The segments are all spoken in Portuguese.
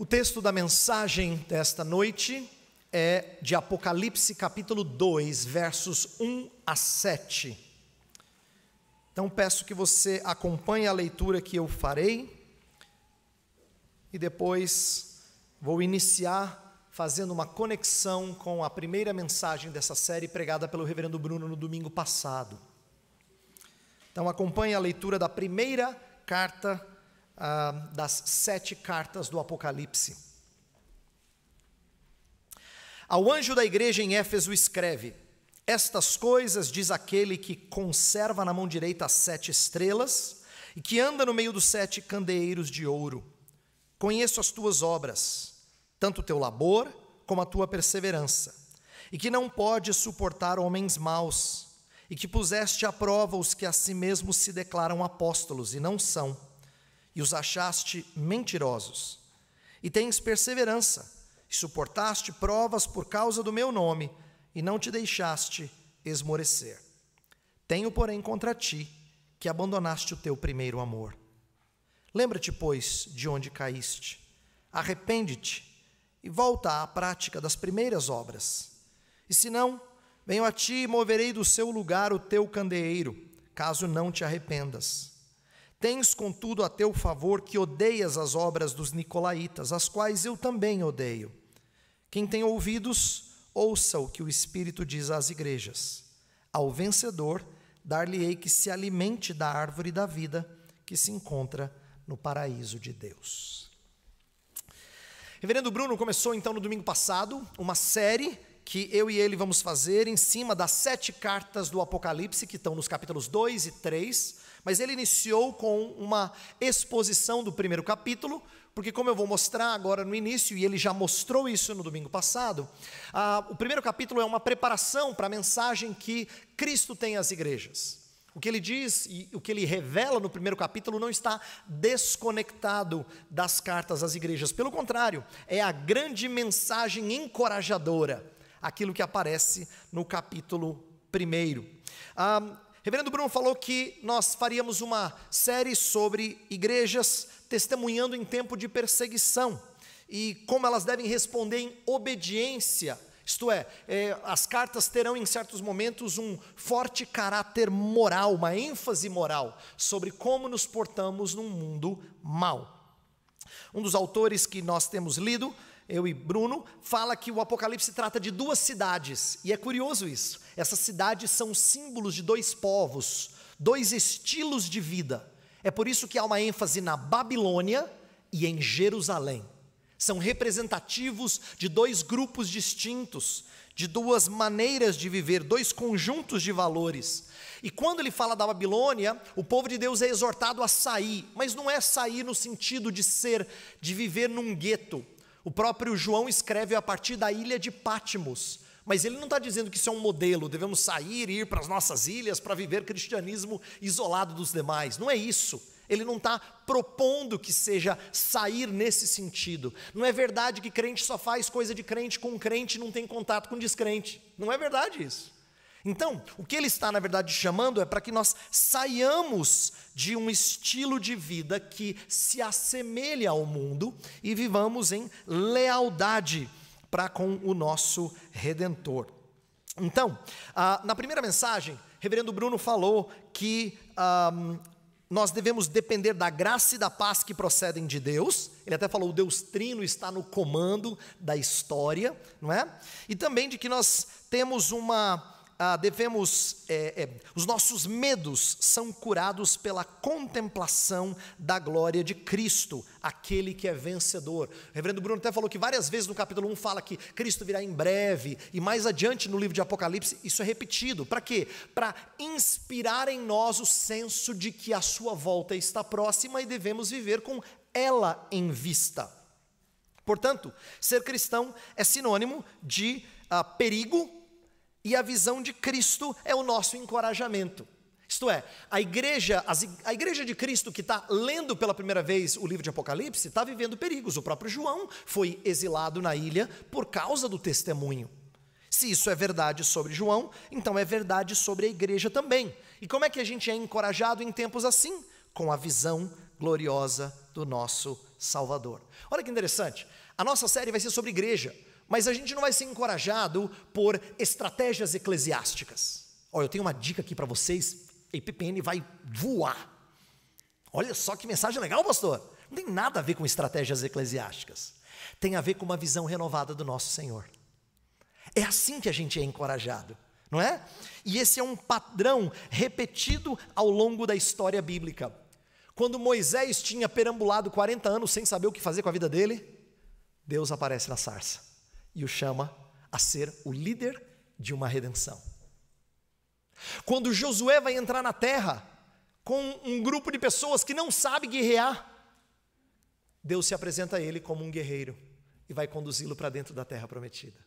O texto da mensagem desta noite é de Apocalipse capítulo 2, versos 1 a 7. Então peço que você acompanhe a leitura que eu farei e depois vou iniciar fazendo uma conexão com a primeira mensagem dessa série pregada pelo reverendo Bruno no domingo passado. Então acompanhe a leitura da primeira carta ah, das sete cartas do Apocalipse. Ao anjo da igreja em Éfeso escreve: Estas coisas diz aquele que conserva na mão direita as sete estrelas e que anda no meio dos sete candeeiros de ouro. Conheço as tuas obras, tanto o teu labor como a tua perseverança, e que não pode suportar homens maus, e que puseste à prova os que a si mesmos se declaram apóstolos e não são, e os achaste mentirosos. E tens perseverança, e suportaste provas por causa do meu nome, e não te deixaste esmorecer. Tenho, porém, contra ti que abandonaste o teu primeiro amor. Lembra-te, pois, de onde caíste. Arrepende-te e volta à prática das primeiras obras. E se não, venho a ti e moverei do seu lugar o teu candeeiro, caso não te arrependas. Tens, contudo, a teu favor que odeias as obras dos Nicolaitas, as quais eu também odeio. Quem tem ouvidos, ouça o que o Espírito diz às igrejas. Ao vencedor, dar-lhe-ei que se alimente da árvore da vida que se encontra no paraíso de Deus. Reverendo Bruno começou então no domingo passado uma série que eu e ele vamos fazer em cima das sete cartas do Apocalipse que estão nos capítulos 2 e 3 mas ele iniciou com uma exposição do primeiro capítulo, porque, como eu vou mostrar agora no início, e ele já mostrou isso no domingo passado, o primeiro capítulo é uma preparação para a mensagem que Cristo tem às igrejas. O que ele diz e o que ele revela no primeiro capítulo não está desconectado das cartas às igrejas. Pelo contrário, é a grande mensagem encorajadora, aquilo que aparece no capítulo primeiro. Ah, Reverendo Bruno falou que nós faríamos uma série sobre igrejas testemunhando em tempo de perseguição e como elas devem responder em obediência. Isto é, é, as cartas terão em certos momentos um forte caráter moral, uma ênfase moral sobre como nos portamos num mundo mau. Um dos autores que nós temos lido eu e Bruno, fala que o Apocalipse trata de duas cidades, e é curioso isso. Essas cidades são símbolos de dois povos, dois estilos de vida. É por isso que há uma ênfase na Babilônia e em Jerusalém. São representativos de dois grupos distintos, de duas maneiras de viver, dois conjuntos de valores. E quando ele fala da Babilônia, o povo de Deus é exortado a sair, mas não é sair no sentido de ser, de viver num gueto o próprio João escreve a partir da ilha de Patmos. Mas ele não está dizendo que isso é um modelo, devemos sair e ir para as nossas ilhas para viver cristianismo isolado dos demais. Não é isso. Ele não está propondo que seja sair nesse sentido. Não é verdade que crente só faz coisa de crente com crente e não tem contato com descrente. Não é verdade isso. Então, o que ele está, na verdade, chamando é para que nós saiamos de um estilo de vida que se assemelha ao mundo e vivamos em lealdade para com o nosso Redentor. Então, ah, na primeira mensagem, Reverendo Bruno falou que ah, nós devemos depender da graça e da paz que procedem de Deus. Ele até falou: o Deus Trino está no comando da história, não é? E também de que nós temos uma ah, devemos, é, é, os nossos medos são curados pela contemplação da glória de Cristo, aquele que é vencedor. O reverendo Bruno até falou que várias vezes no capítulo 1 fala que Cristo virá em breve, e mais adiante no livro de Apocalipse isso é repetido. Para quê? Para inspirar em nós o senso de que a sua volta está próxima e devemos viver com ela em vista. Portanto, ser cristão é sinônimo de ah, perigo e a visão de Cristo é o nosso encorajamento. Isto é, a igreja, a igreja de Cristo que está lendo pela primeira vez o livro de Apocalipse está vivendo perigos. O próprio João foi exilado na ilha por causa do testemunho. Se isso é verdade sobre João, então é verdade sobre a igreja também. E como é que a gente é encorajado em tempos assim? Com a visão gloriosa do nosso Salvador. Olha que interessante. A nossa série vai ser sobre igreja mas a gente não vai ser encorajado por estratégias eclesiásticas. Olha, eu tenho uma dica aqui para vocês, IPPN vai voar. Olha só que mensagem legal, pastor. Não tem nada a ver com estratégias eclesiásticas. Tem a ver com uma visão renovada do nosso Senhor. É assim que a gente é encorajado, não é? E esse é um padrão repetido ao longo da história bíblica. Quando Moisés tinha perambulado 40 anos sem saber o que fazer com a vida dele, Deus aparece na sarça e o chama a ser o líder de uma redenção. Quando Josué vai entrar na terra com um grupo de pessoas que não sabe guerrear, Deus se apresenta a ele como um guerreiro e vai conduzi-lo para dentro da terra prometida.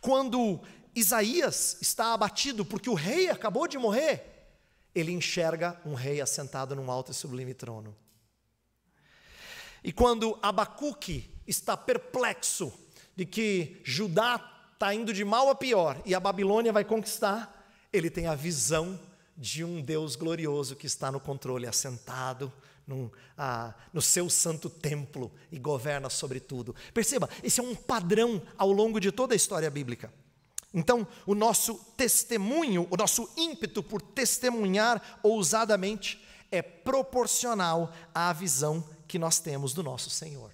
Quando Isaías está abatido porque o rei acabou de morrer, ele enxerga um rei assentado num alto e sublime trono. E quando Abacuque está perplexo de que Judá está indo de mal a pior e a Babilônia vai conquistar, ele tem a visão de um Deus glorioso que está no controle, assentado num, ah, no seu santo templo e governa sobre tudo. Perceba, esse é um padrão ao longo de toda a história bíblica. Então, o nosso testemunho, o nosso ímpeto por testemunhar ousadamente é proporcional à visão que nós temos do nosso Senhor.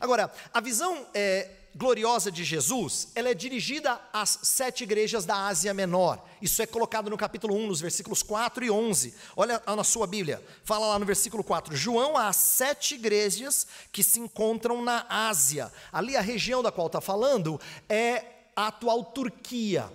Agora, a visão é, gloriosa de Jesus, ela é dirigida às sete igrejas da Ásia Menor. Isso é colocado no capítulo 1, nos versículos 4 e 11. Olha na sua Bíblia, fala lá no versículo 4. João às sete igrejas que se encontram na Ásia. Ali a região da qual está falando é a atual Turquia.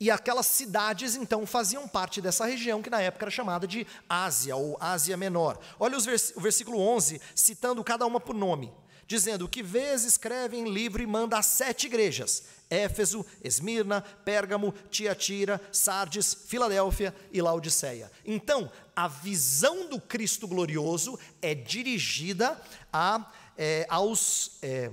E aquelas cidades então faziam parte dessa região que na época era chamada de Ásia ou Ásia Menor. Olha vers o versículo 11, citando cada uma por nome dizendo: O que vês, escreve em livro e manda a sete igrejas: Éfeso, Esmirna, Pérgamo, Tiatira, Sardes, Filadélfia e Laodiceia. Então, a visão do Cristo glorioso é dirigida a, é, aos, é,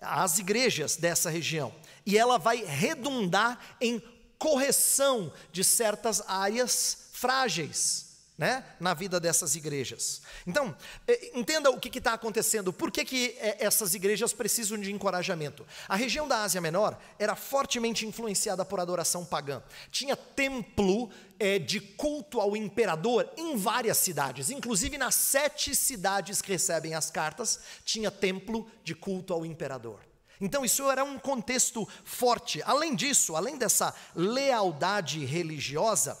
às igrejas dessa região. E ela vai redundar em correção de certas áreas frágeis né, na vida dessas igrejas. Então, eh, entenda o que está acontecendo, por que, que eh, essas igrejas precisam de encorajamento. A região da Ásia Menor era fortemente influenciada por adoração pagã. Tinha templo é, de culto ao imperador em várias cidades, inclusive nas sete cidades que recebem as cartas, tinha templo de culto ao imperador. Então, isso era um contexto forte. Além disso, além dessa lealdade religiosa,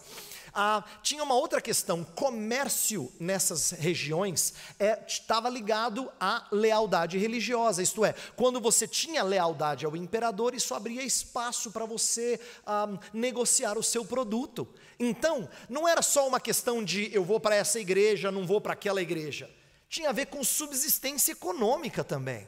ah, tinha uma outra questão: comércio nessas regiões é, estava é, ligado à lealdade religiosa, isto é, quando você tinha lealdade ao imperador, isso abria espaço para você ah, negociar o seu produto. Então, não era só uma questão de eu vou para essa igreja, não vou para aquela igreja. Tinha a ver com subsistência econômica também.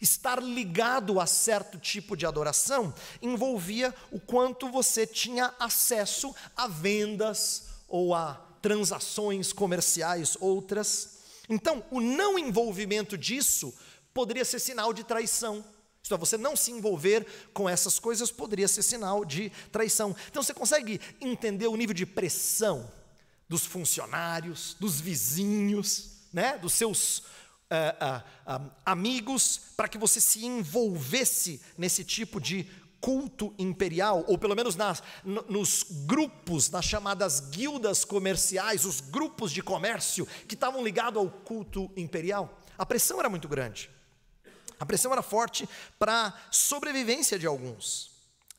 Estar ligado a certo tipo de adoração envolvia o quanto você tinha acesso a vendas ou a transações comerciais outras. Então, o não envolvimento disso poderia ser sinal de traição. Isto é, você não se envolver com essas coisas poderia ser sinal de traição. Então, você consegue entender o nível de pressão dos funcionários, dos vizinhos, né, dos seus uh, uh, um, amigos para que você se envolvesse nesse tipo de culto imperial, ou pelo menos nas, nos grupos, nas chamadas guildas comerciais, os grupos de comércio que estavam ligados ao culto imperial. A pressão era muito grande. A pressão era forte para a sobrevivência de alguns.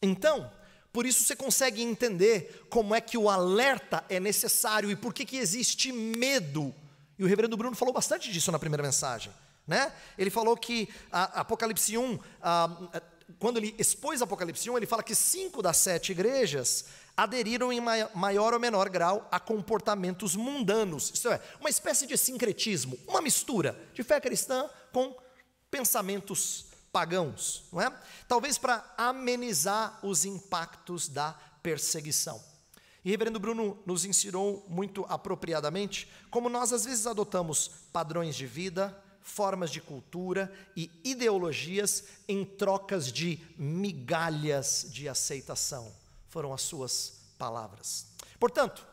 Então, por isso você consegue entender como é que o alerta é necessário e por que, que existe medo e o reverendo Bruno falou bastante disso na primeira mensagem. Né? Ele falou que a, Apocalipse 1, a, quando ele expôs Apocalipse 1, ele fala que cinco das sete igrejas aderiram em maior ou menor grau a comportamentos mundanos. Isso é, uma espécie de sincretismo, uma mistura de fé cristã com pensamentos pagãos, não é? Talvez para amenizar os impactos da perseguição. E Reverendo Bruno nos ensinou muito apropriadamente como nós às vezes adotamos padrões de vida, formas de cultura e ideologias em trocas de migalhas de aceitação. Foram as suas palavras. Portanto,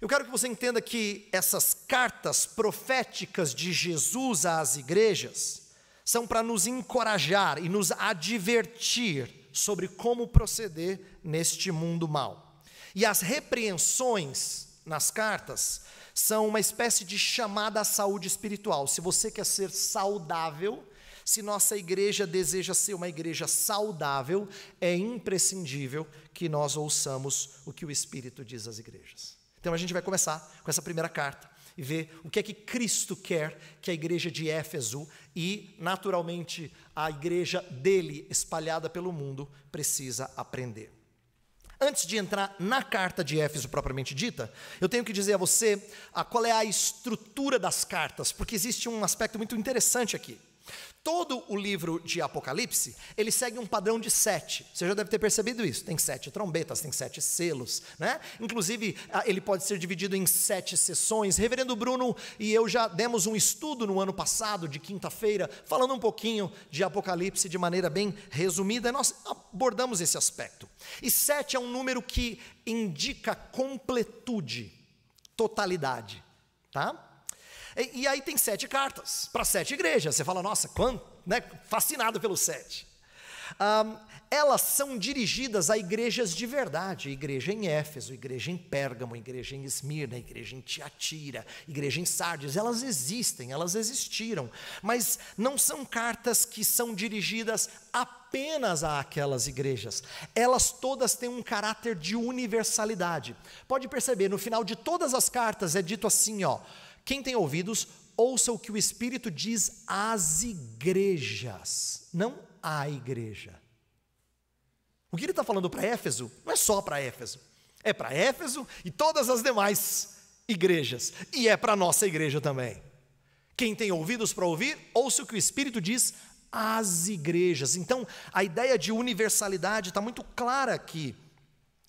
eu quero que você entenda que essas cartas proféticas de Jesus às igrejas são para nos encorajar e nos advertir sobre como proceder neste mundo mal. E as repreensões nas cartas são uma espécie de chamada à saúde espiritual. Se você quer ser saudável, se nossa igreja deseja ser uma igreja saudável, é imprescindível que nós ouçamos o que o Espírito diz às igrejas. Então a gente vai começar com essa primeira carta e ver o que é que Cristo quer que a igreja de Éfeso e, naturalmente, a igreja dele espalhada pelo mundo precisa aprender. Antes de entrar na carta de Éfeso propriamente dita, eu tenho que dizer a você a, qual é a estrutura das cartas, porque existe um aspecto muito interessante aqui. Todo o livro de Apocalipse, ele segue um padrão de sete. Você já deve ter percebido isso. Tem sete trombetas, tem sete selos, né? Inclusive, ele pode ser dividido em sete sessões. Reverendo Bruno e eu já demos um estudo no ano passado, de quinta-feira, falando um pouquinho de Apocalipse de maneira bem resumida. Nós abordamos esse aspecto. E sete é um número que indica completude, totalidade, tá? E, e aí tem sete cartas para sete igrejas. Você fala, nossa, quanto, né? Fascinado pelos sete. Um, elas são dirigidas a igrejas de verdade, igreja em Éfeso, igreja em Pérgamo, igreja em Esmirna, igreja em Tiatira, igreja em Sardes, elas existem, elas existiram, mas não são cartas que são dirigidas apenas a aquelas igrejas. Elas todas têm um caráter de universalidade. Pode perceber, no final de todas as cartas é dito assim, ó: quem tem ouvidos, ouça o que o Espírito diz às igrejas, não à igreja. O que ele está falando para Éfeso não é só para Éfeso, é para Éfeso e todas as demais igrejas, e é para a nossa igreja também. Quem tem ouvidos para ouvir, ouça o que o Espírito diz às igrejas. Então, a ideia de universalidade está muito clara aqui,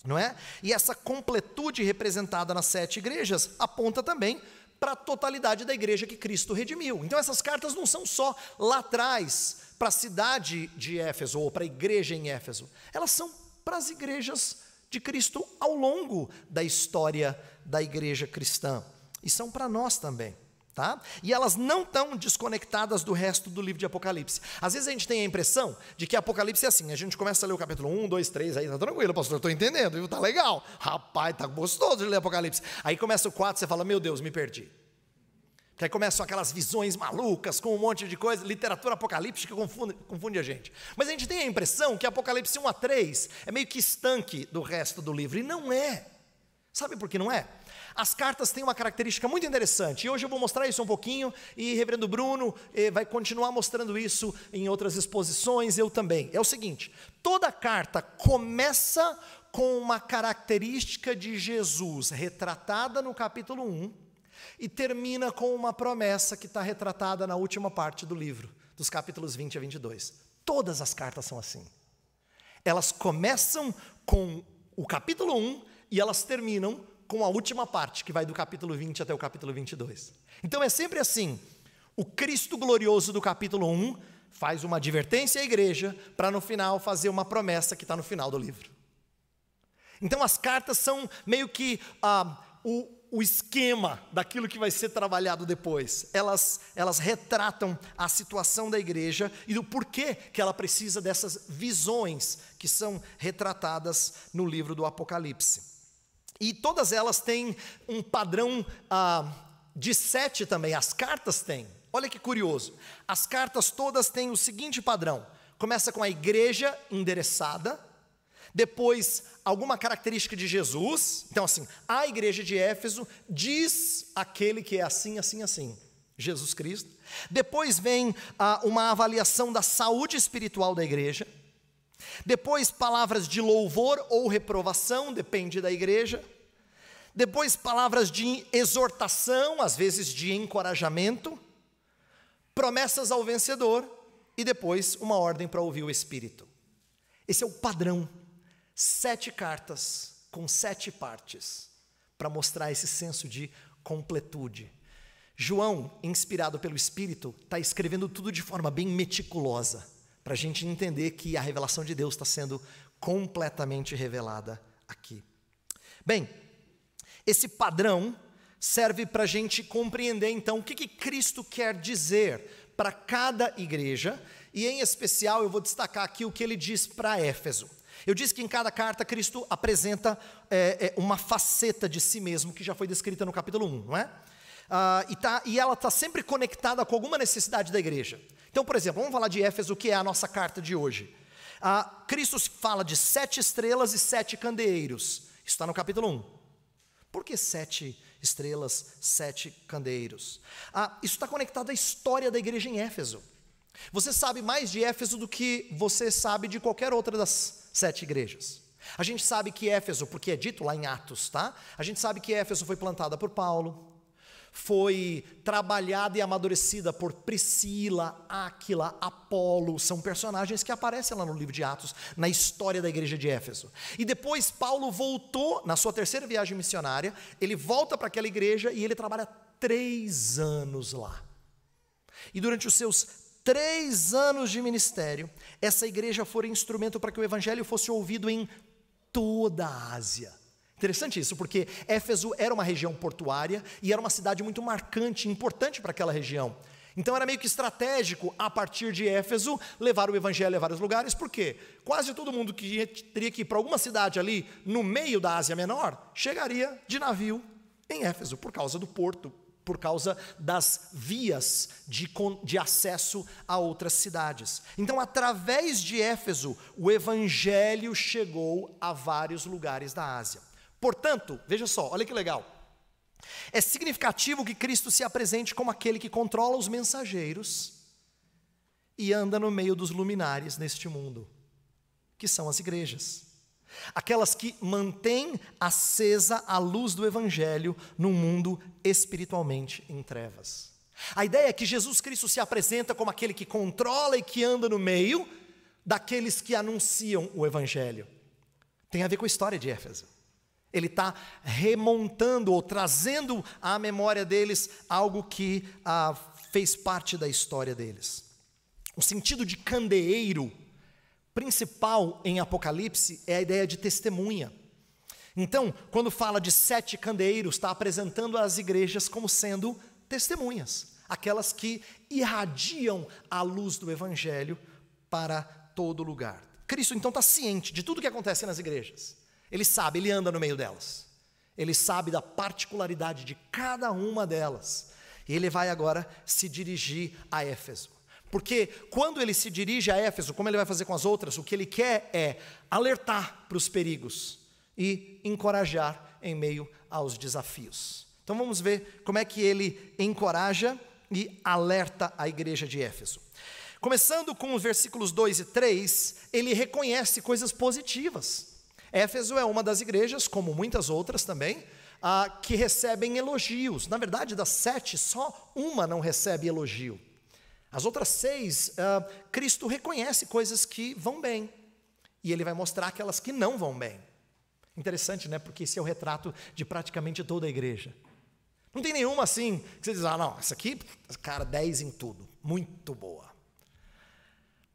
não é? E essa completude representada nas sete igrejas aponta também para a totalidade da igreja que Cristo redimiu. Então, essas cartas não são só lá atrás, para a cidade de Éfeso ou para a igreja em Éfeso, elas são para as igrejas de Cristo ao longo da história da igreja cristã e são para nós também. Tá? E elas não estão desconectadas do resto do livro de Apocalipse. Às vezes a gente tem a impressão de que Apocalipse é assim, a gente começa a ler o capítulo 1, 2, 3, aí tá tranquilo, pastor, estou entendendo, viu? tá legal. Rapaz, tá gostoso de ler Apocalipse. Aí começa o 4, você fala: "Meu Deus, me perdi". Porque aí começam aquelas visões malucas com um monte de coisa, literatura apocalíptica confunde, confunde a gente. Mas a gente tem a impressão que Apocalipse 1 a 3 é meio que estanque do resto do livro e não é. Sabe por que não é? As cartas têm uma característica muito interessante, e hoje eu vou mostrar isso um pouquinho, e Reverendo Bruno eh, vai continuar mostrando isso em outras exposições, eu também. É o seguinte: toda carta começa com uma característica de Jesus retratada no capítulo 1 e termina com uma promessa que está retratada na última parte do livro, dos capítulos 20 a 22. Todas as cartas são assim. Elas começam com o capítulo 1 e elas terminam com a última parte, que vai do capítulo 20 até o capítulo 22. Então é sempre assim: o Cristo glorioso do capítulo 1 faz uma advertência à igreja, para no final fazer uma promessa que está no final do livro. Então as cartas são meio que ah, o, o, esquema daquilo que vai ser trabalhado depois. Elas, elas retratam a situação da igreja e do porquê que ela precisa dessas visões que são retratadas no livro do Apocalipse. E todas elas têm um padrão ah, de sete também, as cartas têm. Olha que curioso. As cartas todas têm o seguinte padrão: começa com a igreja endereçada, depois alguma característica de Jesus. Então, assim, a igreja de Éfeso diz aquele que é assim, assim, assim. Jesus Cristo. Depois vem ah, uma avaliação da saúde espiritual da igreja. Depois, palavras de louvor ou reprovação, depende da igreja. Depois, palavras de exortação, às vezes de encorajamento. Promessas ao vencedor. E depois, uma ordem para ouvir o Espírito. Esse é o padrão. Sete cartas com sete partes para mostrar esse senso de completude. João, inspirado pelo Espírito, está escrevendo tudo de forma bem meticulosa para a gente entender que a revelação de Deus está sendo completamente revelada aqui. Bem, esse padrão serve para a gente compreender então o que, que Cristo quer dizer para cada igreja, e em especial eu vou destacar aqui o que ele diz para Éfeso. Eu disse que em cada carta Cristo apresenta é, uma faceta de si mesmo que já foi descrita no capítulo 1, não é? Ah, e, tá, e ela está sempre conectada com alguma necessidade da igreja. Então, por exemplo, vamos falar de Éfeso, que é a nossa carta de hoje. Ah, Cristo fala de sete estrelas e sete candeeiros. Isso está no capítulo 1. Por que sete estrelas, sete candeeiros? Ah, isso está conectado à história da igreja em Éfeso. Você sabe mais de Éfeso do que você sabe de qualquer outra das sete igrejas. A gente sabe que Éfeso, porque é dito lá em Atos, tá? A gente sabe que Éfeso foi plantada por Paulo, foi trabalhada e amadurecida por Priscila, Áquila, Apolo, são personagens que aparecem lá no livro de Atos, na história da igreja de Éfeso. E depois Paulo voltou, na sua terceira viagem missionária, ele volta para aquela igreja e ele trabalha três anos lá. E durante os seus três anos de ministério, essa igreja foi instrumento para que o evangelho fosse ouvido em toda a Ásia. Interessante isso, porque Éfeso era uma região portuária e era uma cidade muito marcante, importante para aquela região. Então era meio que estratégico, a partir de Éfeso, levar o evangelho a vários lugares, porque quase todo mundo que teria que ir para alguma cidade ali no meio da Ásia Menor chegaria de navio em Éfeso, por causa do porto, por causa das vias de, de acesso a outras cidades. Então, através de Éfeso, o evangelho chegou a vários lugares da Ásia. Portanto, veja só, olha que legal. É significativo que Cristo se apresente como aquele que controla os mensageiros e anda no meio dos luminares neste mundo, que são as igrejas. Aquelas que mantêm acesa a luz do Evangelho num mundo espiritualmente em trevas. A ideia é que Jesus Cristo se apresenta como aquele que controla e que anda no meio daqueles que anunciam o Evangelho. Tem a ver com a história de Éfeso. Ele está remontando ou trazendo à memória deles algo que ah, fez parte da história deles. O sentido de candeeiro principal em Apocalipse é a ideia de testemunha. Então, quando fala de sete candeeiros, está apresentando as igrejas como sendo testemunhas, aquelas que irradiam a luz do Evangelho para todo lugar. Cristo então está ciente de tudo o que acontece nas igrejas. Ele sabe, ele anda no meio delas. Ele sabe da particularidade de cada uma delas. E ele vai agora se dirigir a Éfeso. Porque quando ele se dirige a Éfeso, como ele vai fazer com as outras, o que ele quer é alertar para os perigos e encorajar em meio aos desafios. Então vamos ver como é que ele encoraja e alerta a igreja de Éfeso. Começando com os versículos 2 e 3, ele reconhece coisas positivas Éfeso é uma das igrejas, como muitas outras também, ah, que recebem elogios. Na verdade, das sete, só uma não recebe elogio. As outras seis, ah, Cristo reconhece coisas que vão bem, e ele vai mostrar aquelas que não vão bem. Interessante, né? Porque esse é o retrato de praticamente toda a igreja. Não tem nenhuma assim que você diz, ah, não, essa aqui, cara, 10 em tudo, muito boa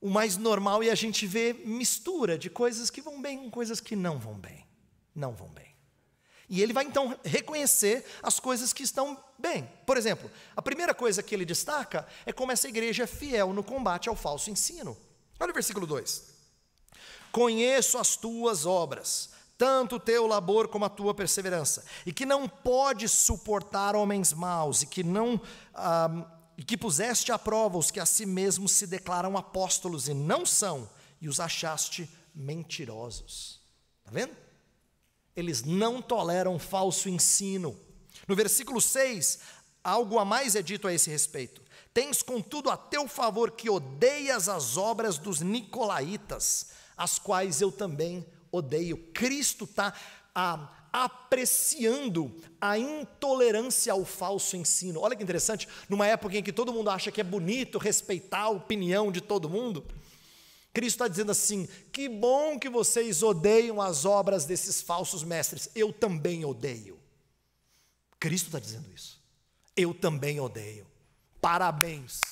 o mais normal e a gente vê mistura de coisas que vão bem com coisas que não vão bem. Não vão bem. E ele vai então reconhecer as coisas que estão bem. Por exemplo, a primeira coisa que ele destaca é como essa igreja é fiel no combate ao falso ensino. Olha o versículo 2. Conheço as tuas obras, tanto o teu labor como a tua perseverança, e que não pode suportar homens maus, e que não. Ah, e que puseste à prova os que a si mesmos se declaram apóstolos e não são, e os achaste mentirosos. Está vendo? Eles não toleram falso ensino. No versículo 6, algo a mais é dito a esse respeito. Tens, contudo, a teu favor que odeias as obras dos nicolaítas, as quais eu também odeio. Cristo está. A, apreciando a intolerância ao falso ensino. Olha que interessante, numa época em que todo mundo acha que é bonito respeitar a opinião de todo mundo, Cristo está dizendo assim: que bom que vocês odeiam as obras desses falsos mestres, eu também odeio. Cristo está dizendo isso. Eu também odeio. Parabéns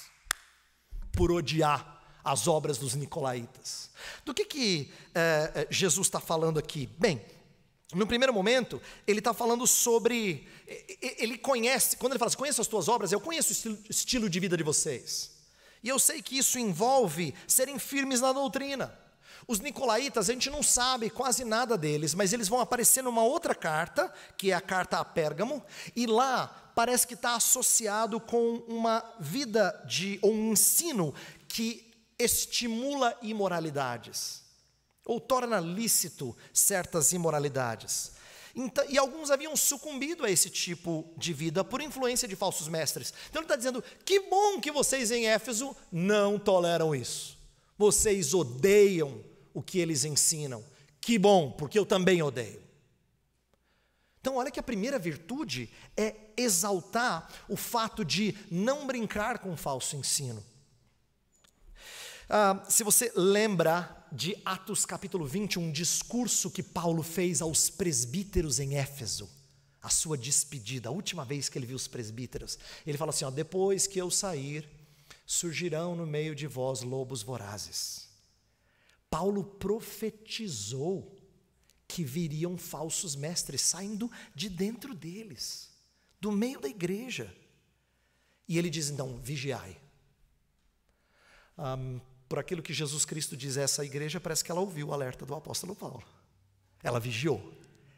por odiar as obras dos nicolaítas. Do que, que é, Jesus está falando aqui? Bem, no primeiro momento, ele está falando sobre. Ele conhece, quando ele fala assim, conheço as tuas obras, eu conheço o estilo, de vida de vocês. E eu sei que isso envolve serem firmes na doutrina. Os nicolaítas, a gente não sabe quase nada deles, mas eles vão aparecer numa outra carta, que é a carta a Pérgamo, e lá parece que está associado com uma vida de, ou um ensino que estimula imoralidades ou torna lícito certas imoralidades. Então, e alguns haviam sucumbido a esse tipo de vida por influência de falsos mestres. Então ele está dizendo: que bom que vocês em Éfeso não toleram isso. Vocês odeiam o que eles ensinam. Que bom, porque eu também odeio. Então, olha que a primeira virtude é exaltar o fato de não brincar com falso ensino. Ah, se você lembra de Atos capítulo 20, um discurso que Paulo fez aos presbíteros em Éfeso, a sua despedida, a última vez que ele viu os presbíteros, ele fala assim: ó, depois que eu sair, surgirão no meio de vós lobos vorazes. Paulo profetizou que viriam falsos mestres saindo de dentro deles, do meio da igreja. E ele diz então: vigiai. Um, por aquilo que Jesus Cristo diz a essa igreja, parece que ela ouviu o alerta do apóstolo Paulo. Ela vigiou.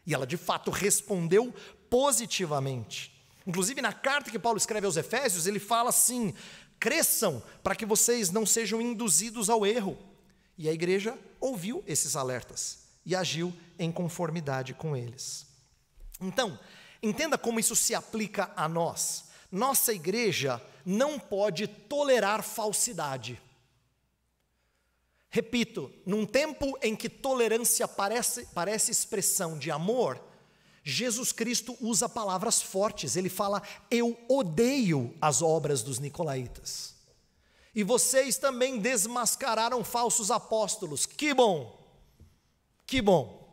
E ela de fato respondeu positivamente. Inclusive, na carta que Paulo escreve aos Efésios, ele fala assim: cresçam para que vocês não sejam induzidos ao erro. E a igreja ouviu esses alertas e agiu em conformidade com eles. Então, entenda como isso se aplica a nós. Nossa igreja não pode tolerar falsidade. Repito, num tempo em que tolerância parece, parece expressão de amor, Jesus Cristo usa palavras fortes. Ele fala: Eu odeio as obras dos nicolaítas. E vocês também desmascararam falsos apóstolos. Que bom! Que bom!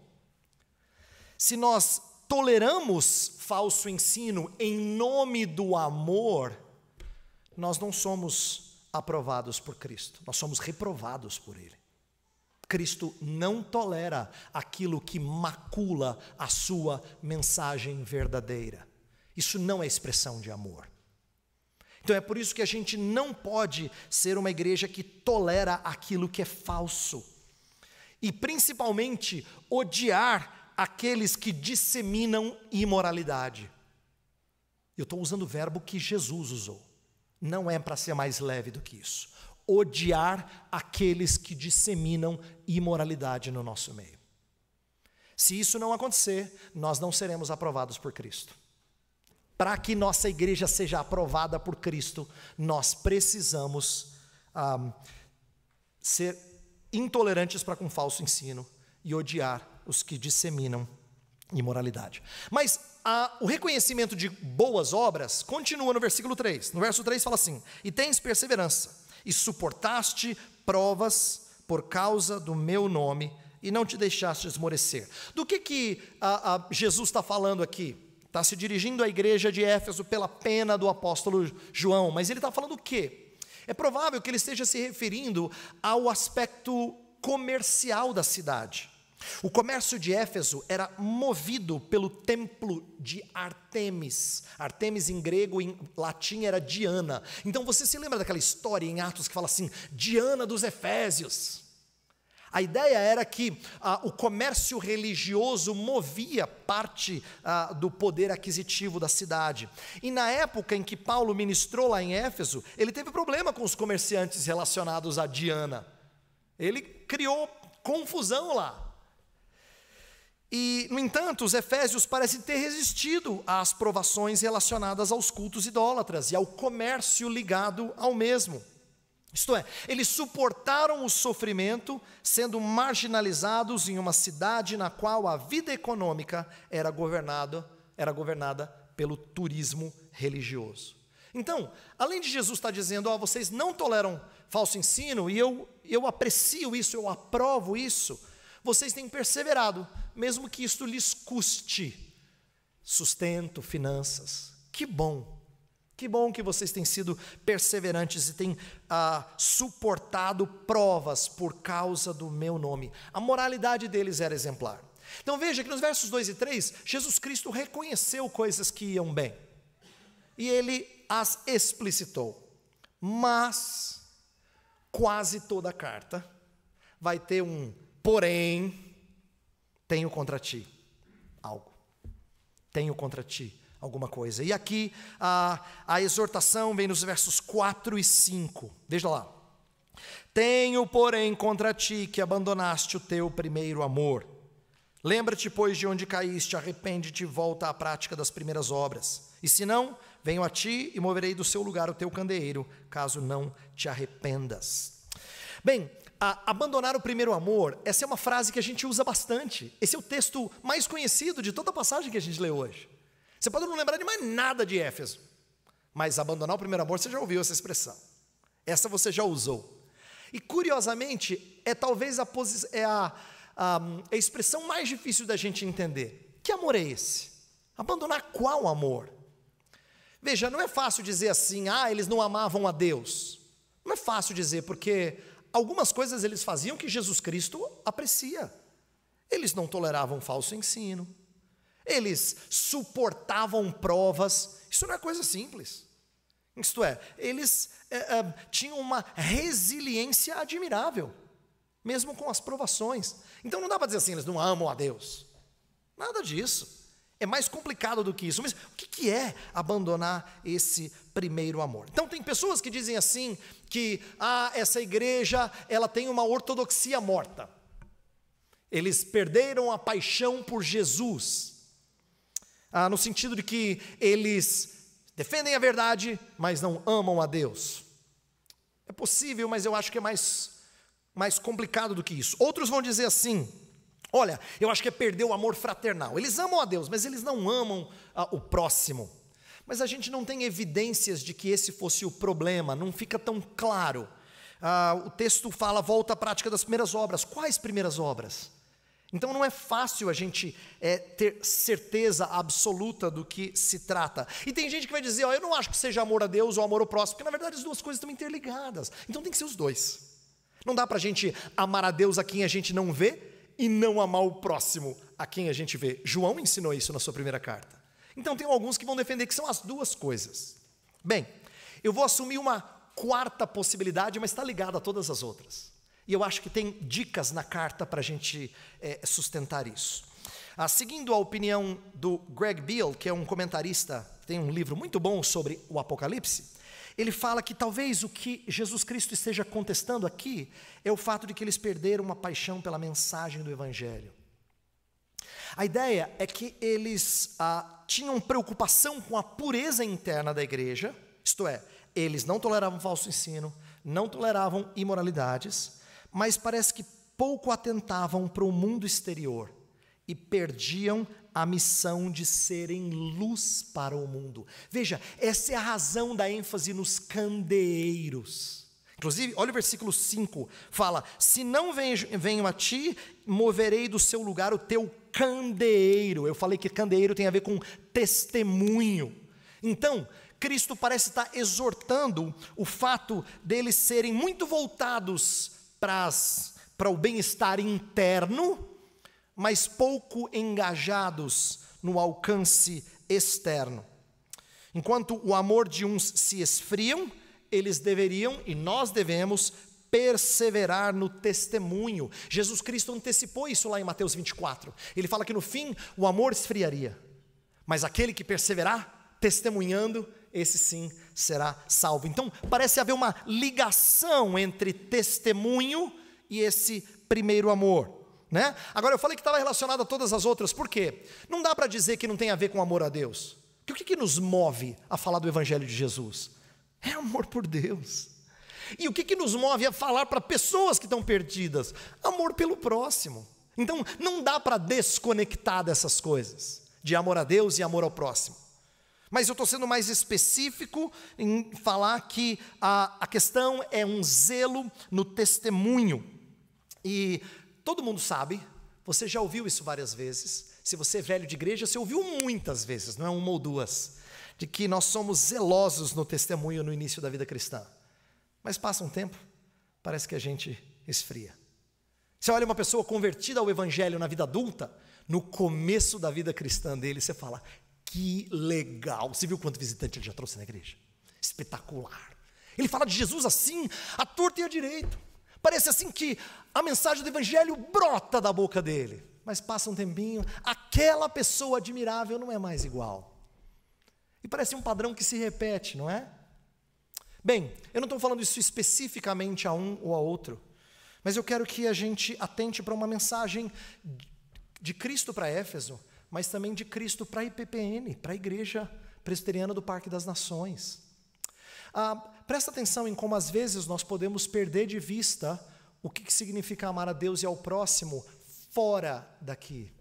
Se nós toleramos falso ensino em nome do amor, nós não somos aprovados por Cristo, nós somos reprovados por Ele. Cristo não tolera aquilo que macula a sua mensagem verdadeira. Isso não é expressão de amor. Então é por isso que a gente não pode ser uma igreja que tolera aquilo que é falso. E principalmente odiar aqueles que disseminam imoralidade. Eu estou usando o verbo que Jesus usou não é para ser mais leve do que isso. Odiar aqueles que disseminam imoralidade no nosso meio. Se isso não acontecer, nós não seremos aprovados por Cristo. Para que nossa igreja seja aprovada por Cristo, nós precisamos ser intolerantes para com falso ensino e odiar os que disseminam imoralidade. Mas a, o reconhecimento de boas obras continua no versículo 3. No verso 3 fala assim: E tens perseverança, e suportaste provas por causa do meu nome, e não te deixaste esmorecer. Do que, que a, a Jesus está falando aqui? Está se dirigindo à igreja de Éfeso pela pena do apóstolo João, mas ele está falando o quê? É provável que ele esteja se referindo ao aspecto comercial da cidade. O comércio de Éfeso era movido pelo templo de Artemis. Artemis em grego, em latim era Diana. Então você se lembra daquela história em Atos que fala assim: Diana dos Efésios. A ideia era que ah, o comércio religioso movia parte ah, do poder aquisitivo da cidade. E na época em que Paulo ministrou lá em Éfeso, ele teve problema com os comerciantes relacionados a Diana. Ele criou confusão lá. E, no entanto, os efésios parecem ter resistido às provações relacionadas aos cultos idólatras e ao comércio ligado ao mesmo. Isto é, eles suportaram o sofrimento, sendo marginalizados em uma cidade na qual a vida econômica era governada, era governada pelo turismo religioso. Então, além de Jesus estar dizendo, ó, oh, vocês não toleram falso ensino, e eu, eu aprecio isso, eu aprovo isso, vocês têm perseverado mesmo que isto lhes custe sustento, finanças. Que bom, que bom que vocês têm sido perseverantes e têm ah, suportado provas por causa do meu nome. A moralidade deles era exemplar. Então veja que nos versos 2 e 3, Jesus Cristo reconheceu coisas que iam bem e ele as explicitou. Mas quase toda a carta vai ter um porém, tenho contra ti algo. Tenho contra ti alguma coisa. E aqui a, a exortação vem nos versos 4 e 5. Veja lá. Tenho, porém, contra ti que abandonaste o teu primeiro amor. Lembra-te, pois, de onde caíste, arrepende-te e volta à prática das primeiras obras. E se não, venho a ti e moverei do seu lugar o teu candeeiro, caso não te arrependas. Bem, abandonar o primeiro amor, essa é uma frase que a gente usa bastante. Esse é o texto mais conhecido de toda a passagem que a gente lê hoje. Você pode não lembrar de mais nada de Éfeso, mas abandonar o primeiro amor, você já ouviu essa expressão. Essa você já usou. E curiosamente, é talvez a, é a, a, a expressão mais difícil da gente entender. Que amor é esse? Abandonar qual amor? Veja, não é fácil dizer assim, ah, eles não amavam a Deus. Não é fácil dizer, porque algumas coisas eles faziam que Jesus Cristo aprecia. Eles não toleravam falso ensino, eles suportavam provas. Isso não é coisa simples. Isto é, eles é, é, tinham uma resiliência admirável, mesmo com as provações. Então não dá para dizer assim, eles não amam a Deus. Nada disso. É mais complicado do que isso. Mas o que é abandonar esse primeiro amor? Então tem pessoas que dizem assim que ah, essa igreja ela tem uma ortodoxia morta. Eles perderam a paixão por Jesus, ah, no sentido de que eles defendem a verdade, mas não amam a Deus. É possível, mas eu acho que é mais mais complicado do que isso. Outros vão dizer assim Olha, eu acho que é perder o amor fraternal. Eles amam a Deus, mas eles não amam ah, o próximo. Mas a gente não tem evidências de que esse fosse o problema, não fica tão claro. Ah, o texto fala, volta à prática das primeiras obras. Quais primeiras obras? Então não é fácil a gente é, ter certeza absoluta do que se trata. E tem gente que vai dizer, ó, eu não acho que seja amor a Deus ou amor ao próximo, porque na verdade as duas coisas estão interligadas. Então tem que ser os dois. Não dá para a gente amar a Deus a quem a gente não vê, e não amar o próximo a quem a gente vê. João ensinou isso na sua primeira carta. Então, tem alguns que vão defender que são as duas coisas. Bem, eu vou assumir uma quarta possibilidade, mas está ligada a todas as outras. E eu acho que tem dicas na carta para a gente é, sustentar isso. Ah, seguindo a opinião do Greg Beale, que é um comentarista, tem um livro muito bom sobre o Apocalipse, ele fala que talvez o que Jesus Cristo esteja contestando aqui é o fato de que eles perderam uma paixão pela mensagem do Evangelho. A ideia é que eles ah, tinham preocupação com a pureza interna da igreja, isto é, eles não toleravam falso ensino, não toleravam imoralidades, mas parece que pouco atentavam para o mundo exterior e perdiam a missão de serem luz para o mundo. Veja, essa é a razão da ênfase nos candeeiros. Inclusive, olha o versículo 5, fala: Se não venho a ti, moverei do seu lugar o teu candeeiro. Eu falei que candeeiro tem a ver com testemunho. Então, Cristo parece estar exortando o fato deles serem muito voltados para o bem-estar interno mas pouco engajados no alcance externo. Enquanto o amor de uns se esfriam, eles deveriam e nós devemos perseverar no testemunho. Jesus Cristo antecipou isso lá em Mateus 24. Ele fala que no fim o amor esfriaria, mas aquele que perseverar testemunhando, esse sim será salvo. Então, parece haver uma ligação entre testemunho e esse primeiro amor. Né? Agora eu falei que estava relacionado a todas as outras, por quê? Não dá para dizer que não tem a ver com amor a Deus. Porque o que, que nos move a falar do Evangelho de Jesus? É amor por Deus. E o que, que nos move a falar para pessoas que estão perdidas? Amor pelo próximo. Então não dá para desconectar dessas coisas, de amor a Deus e amor ao próximo. Mas eu estou sendo mais específico em falar que a, a questão é um zelo no testemunho. E todo mundo sabe, você já ouviu isso várias vezes. Se você é velho de igreja, você ouviu muitas vezes, não é uma ou duas, de que nós somos zelosos no testemunho no início da vida cristã. Mas passa um tempo, parece que a gente esfria. Você olha uma pessoa convertida ao evangelho na vida adulta, no começo da vida cristã dele, você fala: que legal! Você viu quanto visitante ele já trouxe na igreja? Espetacular! Ele fala de Jesus assim, à torta e à direita. Parece assim que a mensagem do Evangelho brota da boca dele. Mas passa um tempinho, aquela pessoa admirável não é mais igual. E parece um padrão que se repete, não é? Bem, eu não estou falando isso especificamente a um ou a outro, mas eu quero que a gente atente para uma mensagem de Cristo para Éfeso, mas também de Cristo para a IPPN, para a Igreja Presbiteriana do Parque das Nações. Ah, presta atenção em como às vezes nós podemos perder de vista o que, que significa amar a Deus e ao próximo fora daqui.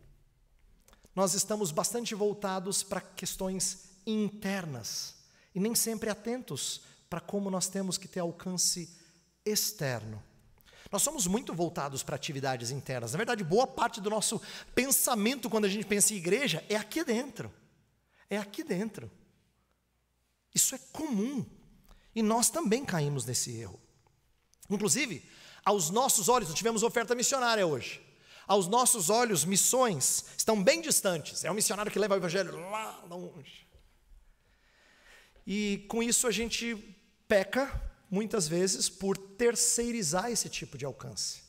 Nós estamos bastante voltados para questões internas e nem sempre atentos para como nós temos que ter alcance externo. Nós somos muito voltados para atividades internas. Na verdade, boa parte do nosso pensamento quando a gente pensa em igreja é aqui dentro. É aqui dentro. Isso é comum e nós também caímos nesse erro. Inclusive, aos nossos olhos, não tivemos oferta missionária hoje. Aos nossos olhos, missões estão bem distantes. É um missionário que leva o evangelho lá longe. E com isso a gente peca, muitas vezes, por terceirizar esse tipo de alcance.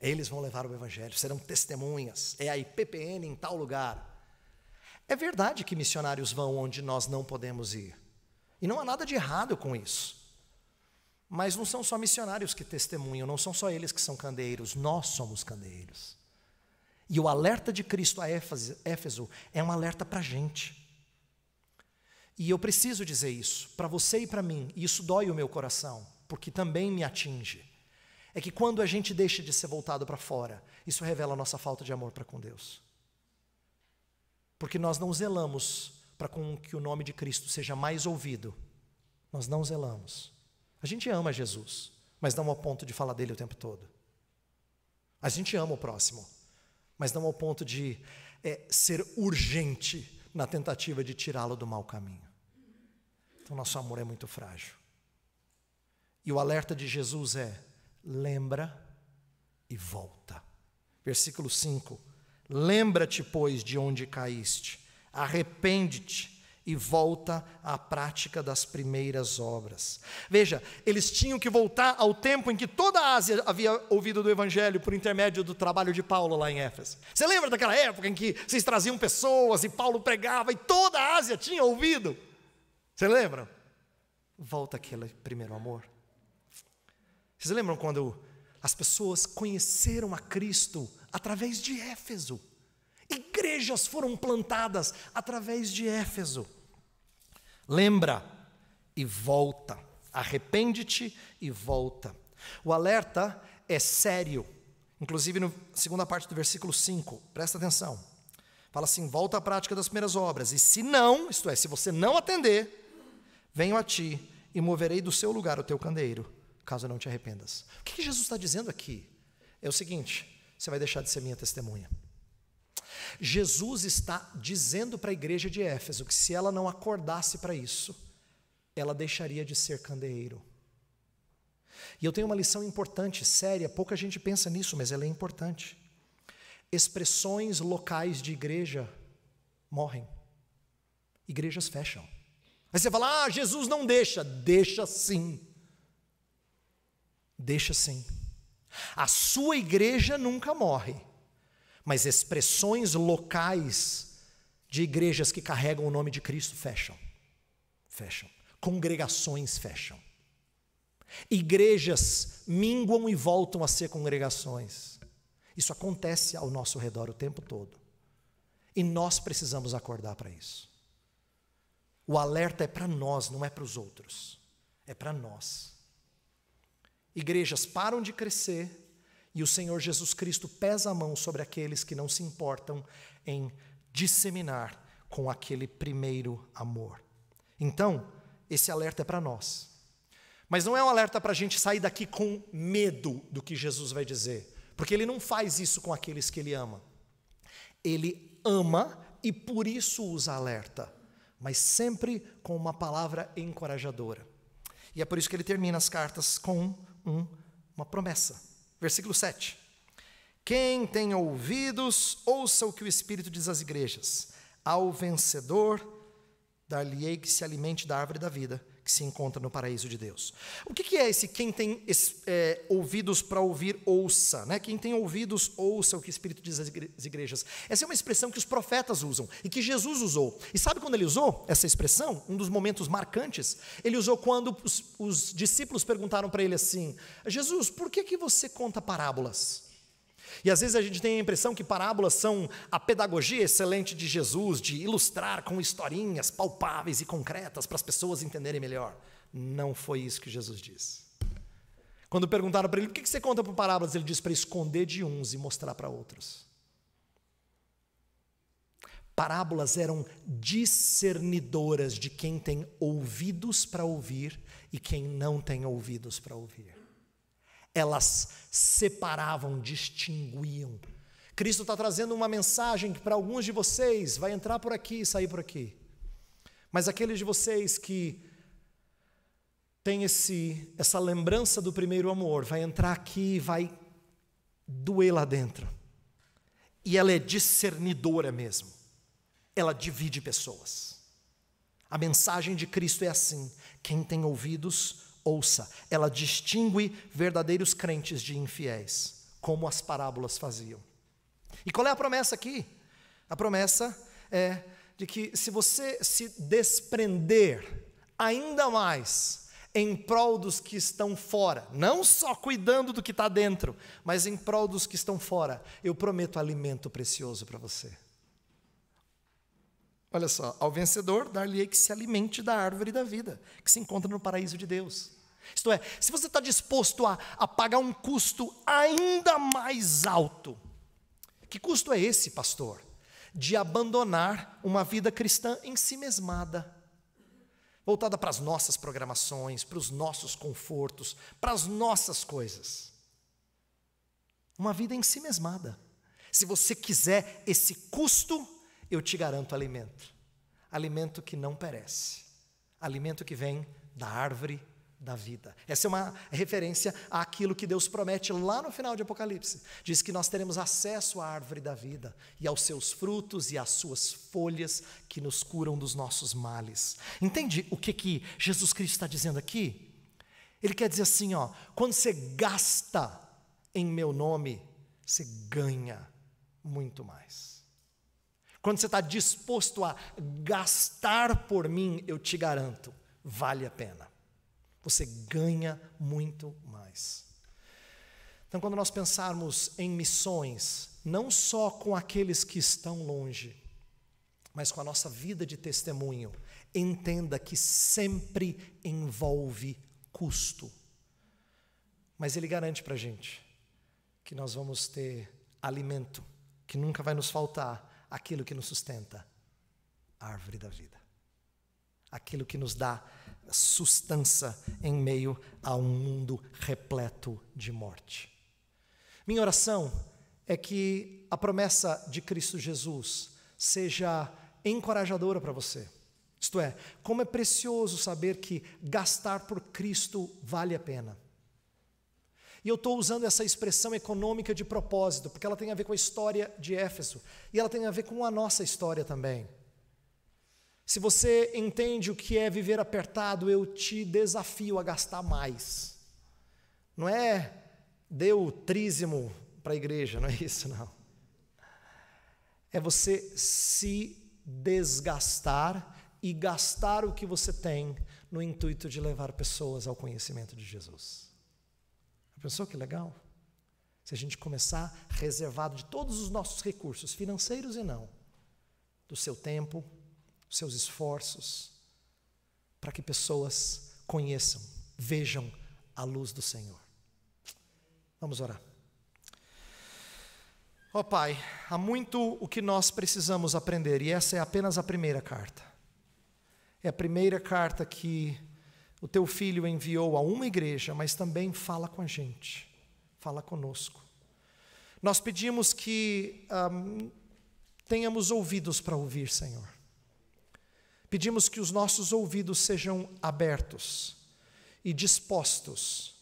Eles vão levar o evangelho, serão testemunhas. É a IPPN em tal lugar. É verdade que missionários vão onde nós não podemos ir. E não há nada de errado com isso. Mas não são só missionários que testemunham, não são só eles que são candeeiros, nós somos candeeiros. E o alerta de Cristo a Éfeso é um alerta para a gente. E eu preciso dizer isso, para você e para mim, e isso dói o meu coração, porque também me atinge. É que quando a gente deixa de ser voltado para fora, isso revela a nossa falta de amor para com Deus. Porque nós não zelamos para com que o nome de Cristo seja mais ouvido, nós não zelamos. A gente ama Jesus, mas não ao ponto de falar dele o tempo todo. A gente ama o próximo, mas não ao ponto de é, ser urgente na tentativa de tirá-lo do mau caminho. Então, nosso amor é muito frágil. E o alerta de Jesus é: lembra e volta. Versículo 5: Lembra-te, pois, de onde caíste Arrepende-te e volta à prática das primeiras obras. Veja, eles tinham que voltar ao tempo em que toda a Ásia havia ouvido do Evangelho por intermédio do trabalho de Paulo lá em Éfeso. Você lembra daquela época em que vocês traziam pessoas e Paulo pregava e toda a Ásia tinha ouvido? Você lembra? Volta aquele primeiro amor. Vocês lembram quando as pessoas conheceram a Cristo através de Éfeso? igrejas foram plantadas através de Éfeso. Lembra e volta. Arrepende-te e volta. O alerta é sério, inclusive na segunda parte do versículo 5, presta atenção. Fala assim: volta à prática das primeiras obras, e se não, isto é, se você não atender, venho a ti e moverei do seu lugar o teu candeeiro, caso não te arrependas. O que Jesus está dizendo aqui? É o seguinte: você vai deixar de ser minha testemunha. Jesus está dizendo para a igreja de Éfeso que se ela não acordasse para isso, ela deixaria de ser candeeiro. E eu tenho uma lição importante, séria, pouca gente pensa nisso, mas ela é importante. Expressões locais de igreja morrem, igrejas fecham. Aí você fala, ah, Jesus não deixa. Deixa sim. Deixa sim. A sua igreja nunca morre mas expressões locais de igrejas que carregam o nome de Cristo fecham. Fecham. Congregações fecham. Igrejas minguam e voltam a ser congregações. Isso acontece ao nosso redor o tempo todo. E nós precisamos acordar para isso. O alerta é para nós, não é para os outros. É para nós. Igrejas param de crescer e o Senhor Jesus Cristo pesa a mão sobre aqueles que não se importam em disseminar com aquele primeiro amor. Então, esse alerta é para nós. Mas não é um alerta para a gente sair daqui com medo do que Jesus vai dizer, porque ele não faz isso com aqueles que ele ama. Ele ama e por isso usa alerta, mas sempre com uma palavra encorajadora. E é por isso que ele termina as cartas com um, uma promessa. Versículo 7. Quem tem ouvidos, ouça o que o Espírito diz às igrejas. Ao vencedor, dar-lhe-ei que se alimente da árvore da vida que se encontra no paraíso de Deus. O que, que é esse quem tem é, ouvidos para ouvir, ouça? Né? Quem tem ouvidos, ouça o que o Espírito diz às igrejas. Essa é uma expressão que os profetas usam e que Jesus usou. E sabe quando ele usou essa expressão? Um dos momentos marcantes. Ele usou quando os, os discípulos perguntaram para ele assim: Jesus, por que, que você conta parábolas? E às vezes a gente tem a impressão que parábolas são a pedagogia excelente de Jesus, de ilustrar com historinhas palpáveis e concretas para as pessoas entenderem melhor. Não foi isso que Jesus disse. Quando perguntaram para ele, o que você conta por parábolas? Ele disse para esconder de uns e mostrar para outros. Parábolas eram discernidoras de quem tem ouvidos para ouvir e quem não tem ouvidos para ouvir. Elas separavam, distinguiam. Cristo está trazendo uma mensagem que para alguns de vocês vai entrar por aqui e sair por aqui. Mas aqueles de vocês que têm esse, essa lembrança do primeiro amor, vai entrar aqui e vai doer lá dentro. E ela é discernidora mesmo. Ela divide pessoas. A mensagem de Cristo é assim: quem tem ouvidos, Ouça, ela distingue verdadeiros crentes de infiéis, como as parábolas faziam. E qual é a promessa aqui? A promessa é de que se você se desprender ainda mais em prol dos que estão fora, não só cuidando do que está dentro, mas em prol dos que estão fora, eu prometo alimento precioso para você. Olha só, ao vencedor dar-lhe-ei é que se alimente da árvore da vida, que se encontra no paraíso de Deus. Isto é, se você está disposto a, a pagar um custo ainda mais alto, que custo é esse, pastor? De abandonar uma vida cristã em si mesmada, voltada para as nossas programações, para os nossos confortos, para as nossas coisas. Uma vida em si mesmada. Se você quiser esse custo, eu te garanto alimento. Alimento que não perece. Alimento que vem da árvore da vida. Essa é uma referência àquilo que Deus promete lá no final de Apocalipse. Diz que nós teremos acesso à árvore da vida e aos seus frutos e às suas folhas que nos curam dos nossos males. Entende o que, que Jesus Cristo está dizendo aqui? Ele quer dizer assim, ó, quando você gasta em meu nome, você ganha muito mais. Quando você está disposto a gastar por mim, eu te garanto, vale a pena. Você ganha muito mais. Então, quando nós pensarmos em missões, não só com aqueles que estão longe, mas com a nossa vida de testemunho, entenda que sempre envolve custo. Mas Ele garante para a gente que nós vamos ter alimento, que nunca vai nos faltar, aquilo que nos sustenta a árvore da vida. Aquilo que nos dá sustância em meio a um mundo repleto de morte. Minha oração é que a promessa de Cristo Jesus seja encorajadora para você. Isto é, como é precioso saber que gastar por Cristo vale a pena. E eu estou usando essa expressão econômica de propósito, porque ela tem a ver com a história de Éfeso e ela tem a ver com a nossa história também. Se você entende o que é viver apertado, eu te desafio a gastar mais. Não é deu trízimo para a igreja, não é isso não. É você se desgastar e gastar o que você tem no intuito de levar pessoas ao conhecimento de Jesus. Pensou que legal? Se a gente começar reservado de todos os nossos recursos, financeiros e não, do seu tempo, dos seus esforços, para que pessoas conheçam, vejam a luz do Senhor. Vamos orar. Ó oh, Pai, há muito o que nós precisamos aprender, e essa é apenas a primeira carta. É a primeira carta que o teu filho enviou a uma igreja, mas também fala com a gente, fala conosco. Nós pedimos que tenhamos ouvidos para ouvir, Senhor. Pedimos que os nossos ouvidos sejam abertos e dispostos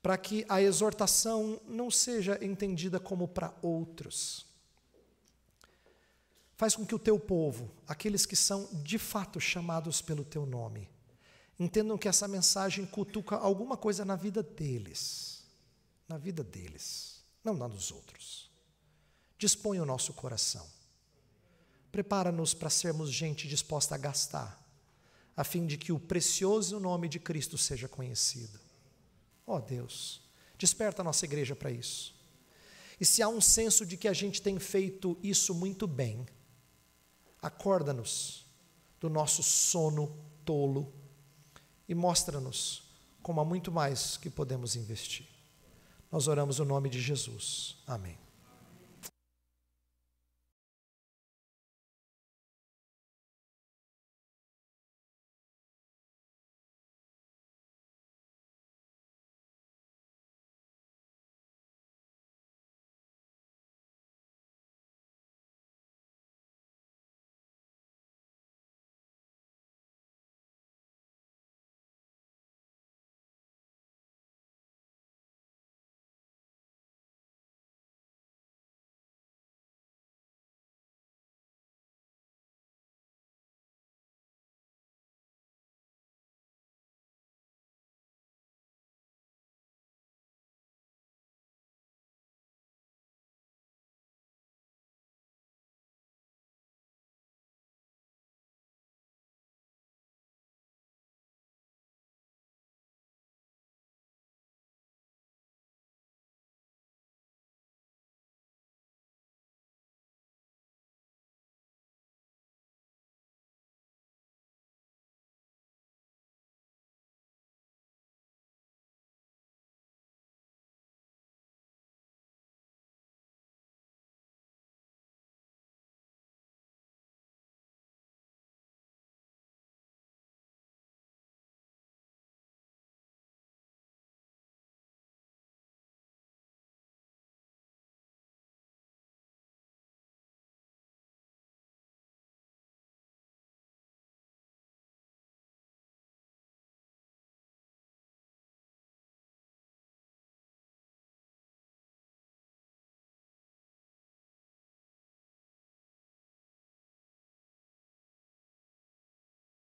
para que a exortação não seja entendida como para outros. Faz com que o teu povo, aqueles que são de fato chamados pelo teu nome, entendam que essa mensagem cutuca alguma coisa na vida deles, na vida deles, não na dos outros. Dispõe o nosso coração. Prepara-nos para sermos gente disposta a gastar, a fim de que o precioso nome de Cristo seja conhecido. Ó oh, Deus, desperta a nossa igreja para isso. E se há um senso de que a gente tem feito isso muito bem, acorda-nos do nosso sono tolo e mostra-nos como há muito mais que podemos investir. Nós oramos o nome de Jesus. Amém.